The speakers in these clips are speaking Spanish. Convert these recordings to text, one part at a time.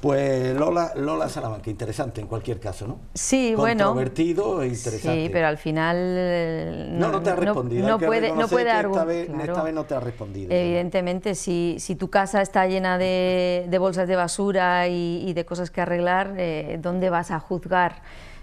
Pues Lola, Lola Salamanca, interesante en cualquier caso, ¿no? Sí, bueno. Controvertido e interesante. Sí, pero al final... Eh, no, no, te ha respondido. No, puede, no puede Esta, vez, no te ha respondido. Evidentemente, si, si tu casa está llena de, bolsas de basura y, de cosas que arreglar, eh, ¿dónde vas a juzgar?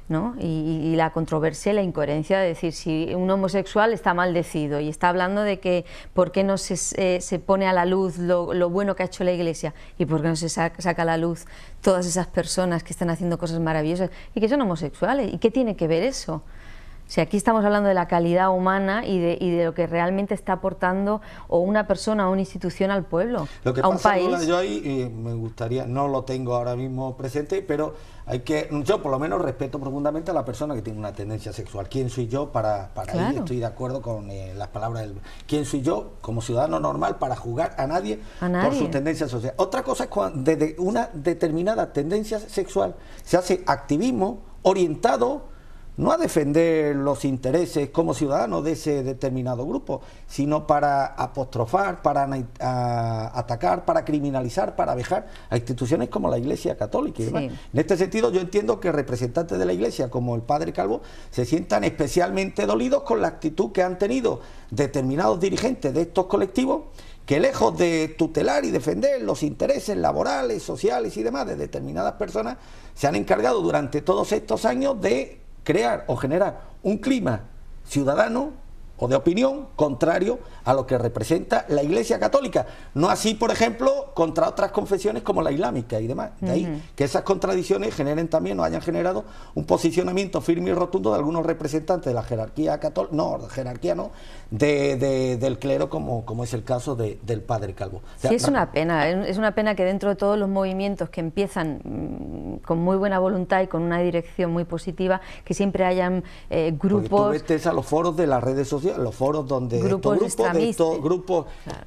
¿no? Y, la controversia y la incoherencia de decir si un homosexual está maldecido y está hablando de que por qué no se, se pone a la luz lo, lo, bueno que ha hecho la iglesia y por qué no se saca, saca, a la luz todas esas personas que están haciendo cosas maravillosas y que son homosexuales y qué tiene que ver eso si aquí estamos hablando de la calidad humana y de, y de lo que realmente está aportando o una persona o una institución al pueblo, a un país. yo ahí eh, me gustaría, no lo tengo ahora mismo presente, pero hay que, yo por lo menos respeto profundamente a la persona que tiene una tendencia sexual. ¿Quién soy yo para, Estoy de acuerdo con eh, las palabras del... ¿Quién soy yo como ciudadano normal para jugar a nadie, por su tendencia sociales? Otra cosa es cuando desde una determinada tendencia sexual se hace activismo orientado no a defender los intereses como ciudadanos de ese determinado grupo, sino para apostrofar, para atacar, para criminalizar, para vejar a instituciones como la Iglesia Católica. Y demás. En este sentido, yo entiendo que representantes de la Iglesia, como el Padre Calvo, se sientan especialmente dolidos con la actitud que han tenido determinados dirigentes de estos colectivos que lejos de tutelar y defender los intereses laborales, sociales y demás de determinadas personas, se han encargado durante todos estos años de crear o generar un clima ciudadano o de opinión contrario a lo que representa la Iglesia Católica. No así, por ejemplo, contra otras confesiones como la islámica y demás. De ahí que esas contradicciones generen también o hayan generado un posicionamiento firme y rotundo de algunos representantes de la jerarquía católica, no, jerarquía no, de, del clero como, como es el caso del padre Calvo. sí, es una pena, es una pena que dentro de todos los movimientos que empiezan mm, con muy buena voluntad y con una dirección muy positiva, que siempre hayan eh, grupos... Tú a los foros de las redes sociales los foros donde grupos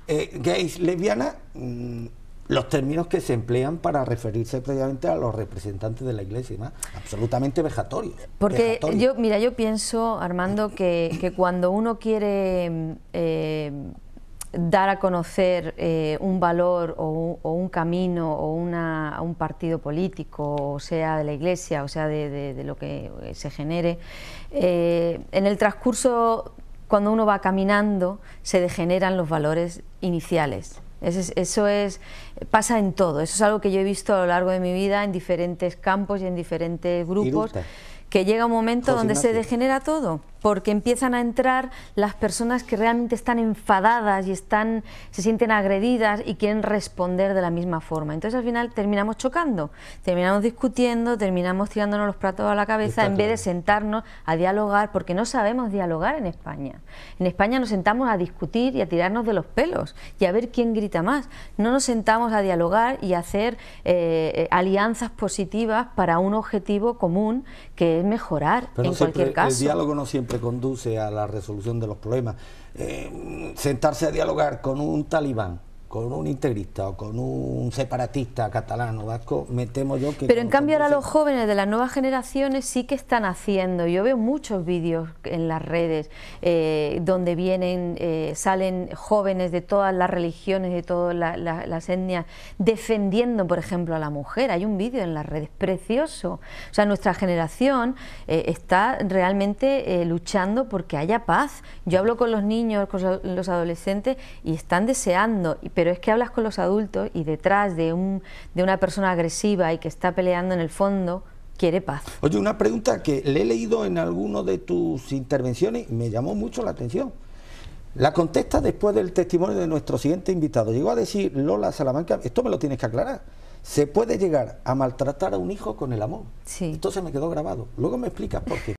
eh, gays, lesbianas, mm, los términos que se emplean para referirse previamente a los representantes de la Iglesia absolutamente vejatorios. Porque yo, mira, yo pienso, Armando, que, cuando uno quiere eh, dar a conocer eh, un valor o, un camino o una, un partido político, o sea, de la Iglesia, o sea, de, lo que se genere, en el transcurso cuando uno va caminando se degeneran los valores iniciales. Eso, es, pasa en todo, eso es algo que yo he visto a lo largo de mi vida en diferentes campos y en diferentes grupos, que llega un momento donde se degenera todo porque empiezan a entrar las personas que realmente están enfadadas y están, se sienten agredidas y quieren responder de la misma forma. Entonces al final terminamos chocando, terminamos discutiendo, terminamos tirándonos los platos a la cabeza en vez de sentarnos a dialogar, porque no sabemos dialogar en España. En España nos sentamos a discutir y a tirarnos de los pelos y a ver quién grita más. No nos sentamos a dialogar y a hacer eh, eh, alianzas positivas para un objetivo común que es mejorar en cualquier caso conduce a la resolución de los problemas. Eh, sentarse a dialogar con un talibán con un integrista o con un separatista catalán o vasco, me temo yo que... Pero en cambio ahora los jóvenes de las nuevas generaciones sí que están haciendo, yo veo muchos vídeos en las redes eh, donde vienen, eh, salen jóvenes de todas las religiones, de todas las etnias, defendiendo por ejemplo a la mujer, hay un vídeo en las redes precioso, o sea nuestra generación eh, está realmente luchando porque haya paz, yo hablo con los niños, con los adolescentes y están deseando, pero es que hablas con los adultos y detrás de, un, de una persona agresiva y que está peleando en el fondo, quiere paz. Oye, una pregunta que le he leído en alguno de tus intervenciones y me llamó mucho la atención. La contesta después del testimonio de nuestro siguiente invitado. Llegó a decir Lola Salamanca, esto me lo tienes que aclarar. Se puede llegar a maltratar a un hijo con el amor. Sí. Entonces me quedó grabado. Luego me explicas por qué.